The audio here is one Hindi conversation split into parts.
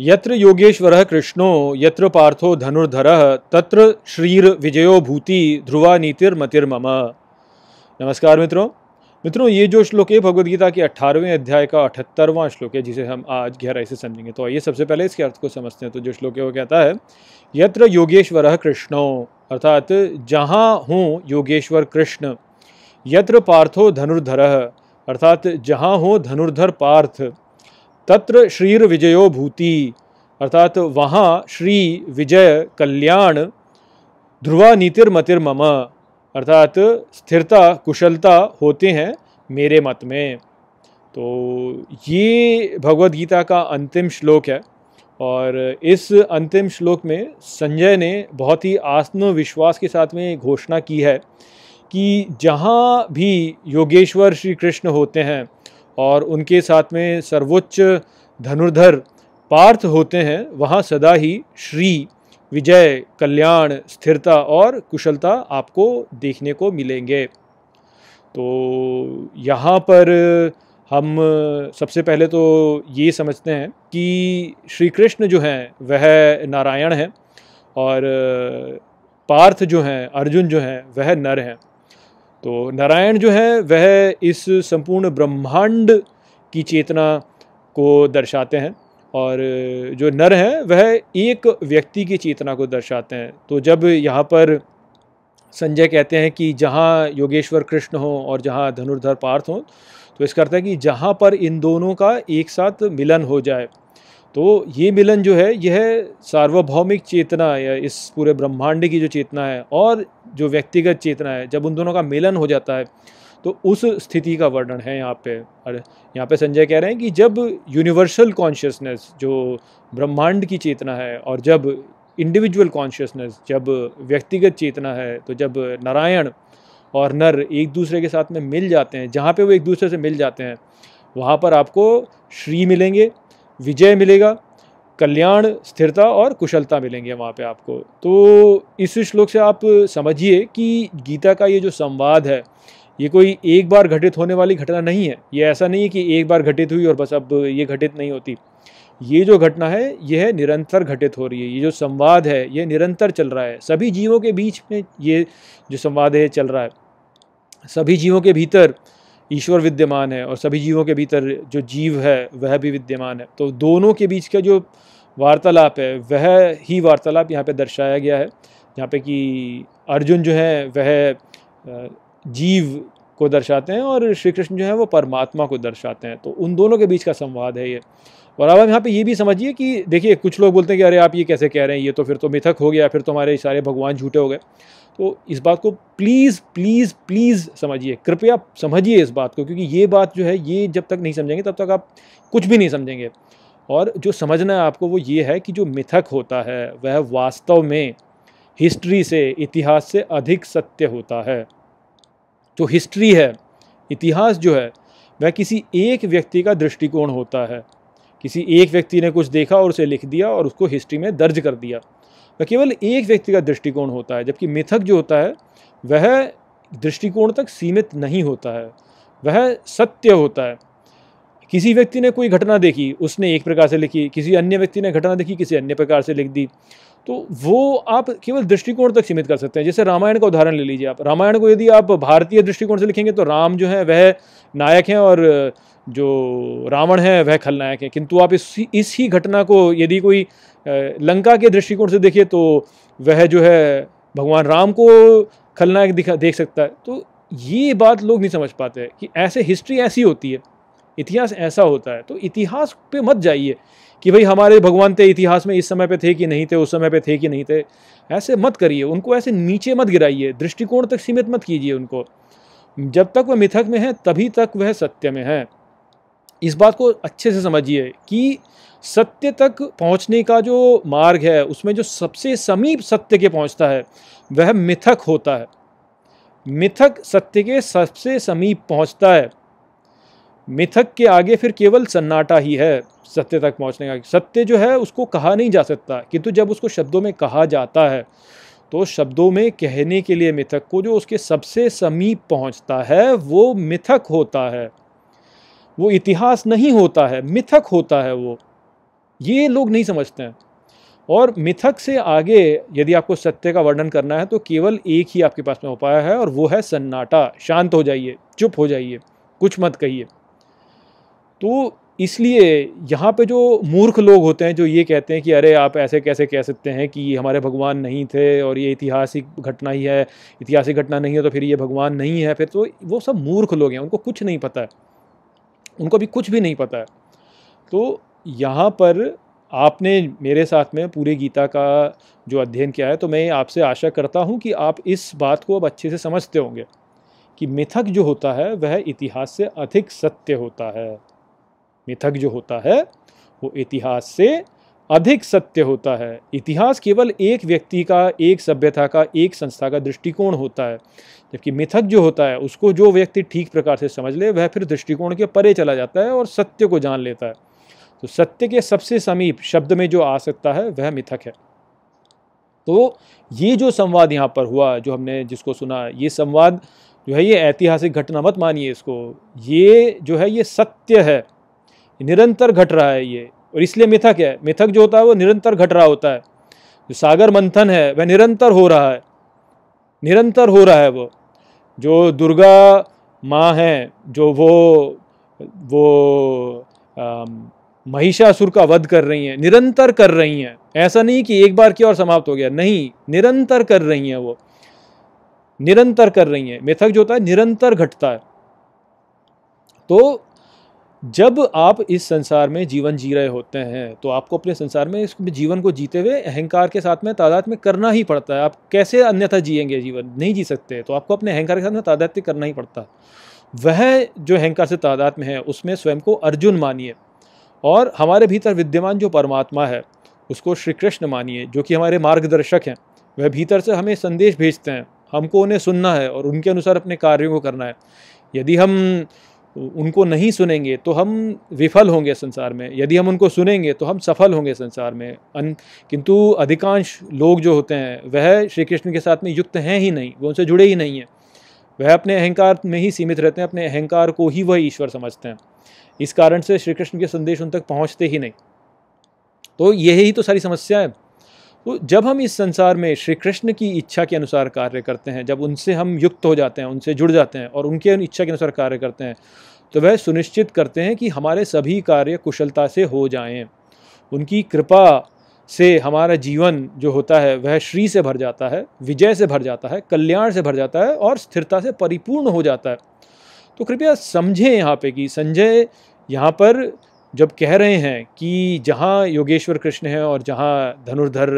यत्र योगेश्वर कृष्णो यत्र पार्थो धनुर्धर तत्र श्रीर विजयो भूति ध्रुवा नीतिर्मतिर्मम नमस्कार मित्रों मित्रों ये जो श्लोक है भगवदगीता के अठारहवें अध्याय का अठहत्तरवां श्लोक है जिसे हम आज गहराई से समझेंगे तो आइए सबसे पहले इसके अर्थ को समझते हैं तो जो श्लोक है वो कहता है यत्र योगेश्वर कृष्णो अर्थात जहाँ हूँ योगेश्वर कृष्ण यत्र पार्थो धनुर्धर अर्थात जहाँ हो धनुर्धर पार्थ तत्र श्रीर विजयो भूति अर्थात वहाँ श्री विजय कल्याण ध्रुवा नीतिर्मतिर्मम अर्थात स्थिरता कुशलता होते हैं मेरे मत में तो ये भगवत गीता का अंतिम श्लोक है और इस अंतिम श्लोक में संजय ने बहुत ही आत्मविश्वास के साथ में घोषणा की है कि जहाँ भी योगेश्वर श्री कृष्ण होते हैं और उनके साथ में सर्वोच्च धनुर्धर पार्थ होते हैं वहाँ सदा ही श्री विजय कल्याण स्थिरता और कुशलता आपको देखने को मिलेंगे तो यहाँ पर हम सबसे पहले तो ये समझते हैं कि श्री कृष्ण जो हैं वह नारायण हैं और पार्थ जो हैं अर्जुन जो हैं वह नर हैं तो नारायण जो है वह इस संपूर्ण ब्रह्मांड की चेतना को दर्शाते हैं और जो नर हैं वह एक व्यक्ति की चेतना को दर्शाते हैं तो जब यहाँ पर संजय कहते हैं कि जहाँ योगेश्वर कृष्ण हो और जहाँ धनुर्धर पार्थ हो तो इसका अर्थ है कि जहाँ पर इन दोनों का एक साथ मिलन हो जाए तो ये मिलन जो है यह सार्वभौमिक चेतना या इस पूरे ब्रह्मांड की जो चेतना है और जो व्यक्तिगत चेतना है जब उन दोनों का मिलन हो जाता है तो उस स्थिति का वर्णन है यहाँ पे और यहाँ पे संजय कह रहे हैं कि जब यूनिवर्सल कॉन्शियसनेस जो ब्रह्मांड की चेतना है और जब इंडिविजुअल कॉन्शियसनेस जब व्यक्तिगत चेतना है तो जब नारायण और नर एक दूसरे के साथ में मिल जाते हैं जहाँ पे वो एक दूसरे से मिल जाते हैं वहाँ पर आपको श्री मिलेंगे विजय मिलेगा कल्याण स्थिरता और कुशलता मिलेंगे वहाँ पे आपको तो इस श्लोक से आप समझिए कि गीता का ये जो संवाद है ये कोई एक बार घटित होने वाली घटना नहीं है ये ऐसा नहीं है कि एक बार घटित हुई और बस अब ये घटित नहीं होती ये जो घटना है यह निरंतर घटित हो रही है ये जो संवाद है ये निरंतर चल रहा है सभी जीवों के बीच में ये जो संवाद है चल रहा है सभी जीवों के भीतर ईश्वर विद्यमान है और सभी जीवों के भीतर जो जीव है वह भी विद्यमान है तो दोनों के बीच का जो वार्तालाप है वह ही वार्तालाप यहाँ पे दर्शाया गया है यहाँ पे कि अर्जुन जो है वह जीव को दर्शाते हैं और श्री कृष्ण जो है वो परमात्मा को दर्शाते हैं तो उन दोनों के बीच का संवाद है ये और अब हम यहाँ पे ये भी समझिए कि देखिए कुछ लोग बोलते हैं कि अरे आप ये कैसे कह रहे हैं ये तो फिर तो मिथक हो गया फिर तो हमारे सारे भगवान झूठे हो गए तो इस बात को प्लीज़ प्लीज़ प्लीज़ समझिए कृपया समझिए इस बात को क्योंकि ये बात जो है ये जब तक नहीं समझेंगे तब तक आप कुछ भी नहीं समझेंगे और जो समझना है आपको वो ये है कि जो मिथक होता है वह वास्तव में हिस्ट्री से इतिहास से अधिक सत्य होता है जो हिस्ट्री है इतिहास जो है वह किसी एक व्यक्ति का दृष्टिकोण होता है किसी एक व्यक्ति ने कुछ देखा और उसे लिख दिया और उसको हिस्ट्री में दर्ज कर दिया वह केवल एक व्यक्ति का दृष्टिकोण होता है जबकि मिथक जो होता है वह दृष्टिकोण तक सीमित नहीं होता है वह सत्य होता है किसी व्यक्ति ने कोई घटना देखी उसने एक प्रकार से लिखी किसी अन्य व्यक्ति ने घटना देखी किसी अन्य प्रकार से लिख दी तो वो आप केवल दृष्टिकोण तक सीमित कर सकते हैं जैसे रामायण का उदाहरण ले लीजिए आप रामायण को यदि आप भारतीय दृष्टिकोण से लिखेंगे तो राम जो है वह नायक हैं और जो रावण है वह खलनायक है किंतु आप इस इस ही घटना को यदि कोई लंका के दृष्टिकोण से देखिए तो वह जो है भगवान राम को खलनायक दिखा देख सकता है तो ये बात लोग नहीं समझ पाते कि ऐसे हिस्ट्री ऐसी होती है इतिहास ऐसा होता है तो इतिहास पे मत जाइए कि भाई हमारे भगवान थे इतिहास में इस समय पे थे कि नहीं थे उस समय पे थे कि नहीं थे ऐसे मत करिए उनको ऐसे नीचे मत गिराइए दृष्टिकोण तक सीमित मत कीजिए उनको जब तक वह मिथक में है तभी तक वह सत्य में है इस बात को अच्छे से समझिए कि सत्य तक पहुंचने का जो मार्ग है उसमें जो सबसे समीप सत्य के पहुंचता है वह मिथक होता है मिथक सत्य के सबसे समीप पहुंचता है मिथक के आगे फिर केवल सन्नाटा ही है सत्य तक पहुंचने का सत्य जो है उसको कहा नहीं जा सकता किंतु जब उसको शब्दों में कहा जाता है तो शब्दों में कहने के लिए मिथक को जो उसके सबसे समीप पहुंचता है वो मिथक होता है वो इतिहास नहीं होता है मिथक होता है वो ये लोग नहीं समझते हैं और मिथक से आगे यदि आपको सत्य का वर्णन करना है तो केवल एक ही आपके पास में उपाय है और वो है सन्नाटा शांत हो जाइए चुप हो जाइए कुछ मत कहिए तो इसलिए यहाँ पे जो मूर्ख लोग होते हैं जो ये कहते हैं कि अरे आप ऐसे कैसे कह सकते हैं कि हमारे भगवान नहीं थे और ये ऐतिहासिक घटना ही है ऐतिहासिक घटना नहीं है तो फिर ये भगवान नहीं है फिर तो वो सब मूर्ख लोग हैं उनको कुछ नहीं पता है उनको भी कुछ भी नहीं पता है तो यहाँ पर आपने मेरे साथ में पूरे गीता का जो अध्ययन किया है तो मैं आपसे आशा करता हूँ कि आप इस बात को अब अच्छे से समझते होंगे कि मिथक जो होता है वह इतिहास से अधिक सत्य होता है मिथक जो होता है वो इतिहास से अधिक सत्य होता है इतिहास केवल एक व्यक्ति का एक सभ्यता का एक संस्था का दृष्टिकोण होता है जबकि मिथक जो होता है उसको जो व्यक्ति ठीक प्रकार से समझ ले वह फिर दृष्टिकोण के परे चला जाता है और सत्य को जान लेता है तो सत्य के सबसे समीप शब्द में जो आ सकता है वह मिथक है तो ये जो संवाद यहाँ पर हुआ जो हमने जिसको सुना ये संवाद जो है ये ऐतिहासिक घटना मत मानिए इसको ये जो है ये सत्य है निरंतर घट रहा है ये और इसलिए मिथक है मिथक जो होता है वो निरंतर घट रहा होता है जो सागर मंथन है वह निरंतर हो रहा है निरंतर हो रहा है वो जो दुर्गा माँ हैं जो वो वो आ, महिषासुर का वध कर रही हैं निरंतर कर रही हैं ऐसा नहीं कि एक बार की और समाप्त हो गया नहीं निरंतर कर रही हैं वो निरंतर कर रही हैं मिथक जो होता है निरंतर घटता है तो जब आप इस संसार में जीवन जी रहे होते हैं तो आपको अपने संसार में इस जीवन को जीते हुए अहंकार के साथ में तादाद में करना ही पड़ता है आप कैसे अन्यथा जिएंगे जीवन नहीं जी सकते तो आपको अपने अहंकार के साथ में तादाद में करना ही पड़ता वह जो अहंकार से तादाद में है उसमें स्वयं को अर्जुन मानिए और हमारे भीतर विद्यमान जो परमात्मा है उसको श्री कृष्ण मानिए जो कि हमारे मार्गदर्शक हैं वह भीतर से हमें संदेश भेजते हैं हमको उन्हें सुनना है और उनके अनुसार अपने कार्यों को करना है यदि हम उनको नहीं सुनेंगे तो हम विफल होंगे संसार में यदि हम उनको सुनेंगे तो हम सफल होंगे संसार में अन किंतु अधिकांश लोग जो होते हैं वह श्री कृष्ण के साथ में युक्त हैं ही नहीं वो उनसे जुड़े ही नहीं हैं वह अपने अहंकार में ही सीमित रहते हैं अपने अहंकार को ही वह ईश्वर समझते हैं इस कारण से श्री कृष्ण के संदेश उन तक पहुँचते ही नहीं तो यही तो सारी समस्या है तो जब हम इस संसार में श्री कृष्ण की इच्छा के अनुसार कार्य करते हैं जब उनसे हम युक्त हो जाते हैं उनसे जुड़ जाते हैं और उनके इच्छा के अनुसार कार्य करते हैं तो वह सुनिश्चित करते हैं कि हमारे सभी कार्य कुशलता से हो जाएं उनकी कृपा से हमारा जीवन जो होता है वह श्री से भर जाता है विजय से भर जाता है कल्याण से भर जाता है और स्थिरता से परिपूर्ण हो जाता है तो कृपया समझें यहाँ पे कि संजय यहाँ पर जब कह रहे हैं कि जहाँ योगेश्वर कृष्ण है और जहाँ धनुर्धर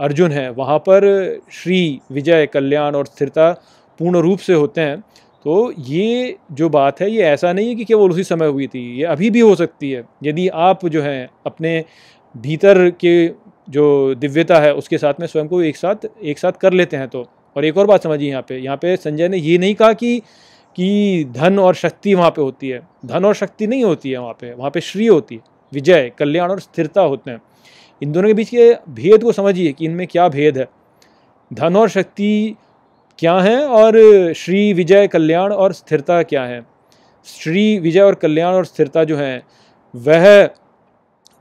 अर्जुन है वहाँ पर श्री विजय कल्याण और स्थिरता पूर्ण रूप से होते हैं तो ये जो बात है ये ऐसा नहीं है कि केवल उसी समय हुई थी ये अभी भी हो सकती है यदि आप जो हैं अपने भीतर के जो दिव्यता है उसके साथ में स्वयं को एक साथ एक साथ कर लेते हैं तो और एक और बात समझिए यहाँ पे यहाँ पे संजय ने ये नहीं कहा कि कि धन और शक्ति वहाँ पे होती है धन और शक्ति नहीं होती है वहाँ पे वहाँ पे श्री होती है विजय कल्याण और स्थिरता होते हैं इन दोनों के बीच के भेद को समझिए कि इनमें क्या भेद है धन और शक्ति क्या है और श्री विजय कल्याण और स्थिरता क्या है श्री विजय और कल्याण और स्थिरता जो है वह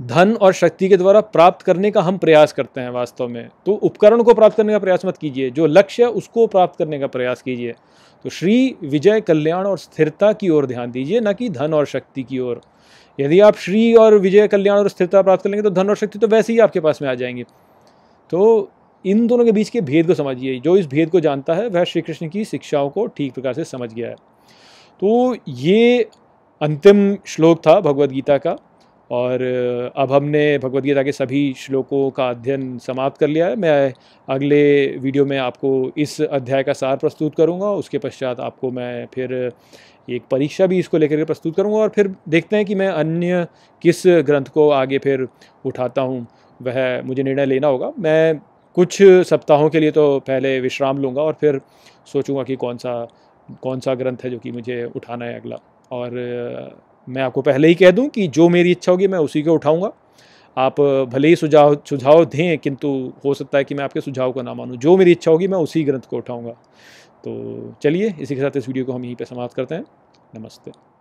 धन और शक्ति के द्वारा प्राप्त करने का हम प्रयास करते हैं वास्तव में तो उपकरण को प्राप्त करने का प्रयास मत कीजिए जो लक्ष्य है उसको प्राप्त करने का प्रयास कीजिए तो श्री विजय कल्याण और स्थिरता की ओर ध्यान दीजिए ना कि धन और शक्ति की ओर यदि आप श्री और विजय कल्याण और स्थिरता प्राप्त कर लेंगे तो धन और शक्ति तो वैसे ही आपके पास में आ जाएंगे तो इन दोनों के बीच के भेद को समझिए जो इस भेद को जानता है वह श्री कृष्ण की शिक्षाओं को ठीक प्रकार से समझ गया है तो ये अंतिम श्लोक था भगवद गीता का और अब हमने भगवदगीता के सभी श्लोकों का अध्ययन समाप्त कर लिया है मैं अगले वीडियो में आपको इस अध्याय का सार प्रस्तुत करूंगा उसके पश्चात आपको मैं फिर एक परीक्षा भी इसको लेकर के प्रस्तुत करूंगा और फिर देखते हैं कि मैं अन्य किस ग्रंथ को आगे फिर उठाता हूँ वह मुझे निर्णय लेना होगा मैं कुछ सप्ताहों के लिए तो पहले विश्राम लूँगा और फिर सोचूंगा कि कौन सा कौन सा ग्रंथ है जो कि मुझे उठाना है अगला और मैं आपको पहले ही कह दूं कि जो मेरी इच्छा होगी मैं उसी को उठाऊंगा आप भले ही सुझाव सुझाव दें किंतु हो सकता है कि मैं आपके सुझाव को ना मानूँ जो मेरी इच्छा होगी मैं उसी ग्रंथ को उठाऊंगा तो चलिए इसी के साथ इस वीडियो को हम यहीं पर समाप्त करते हैं नमस्ते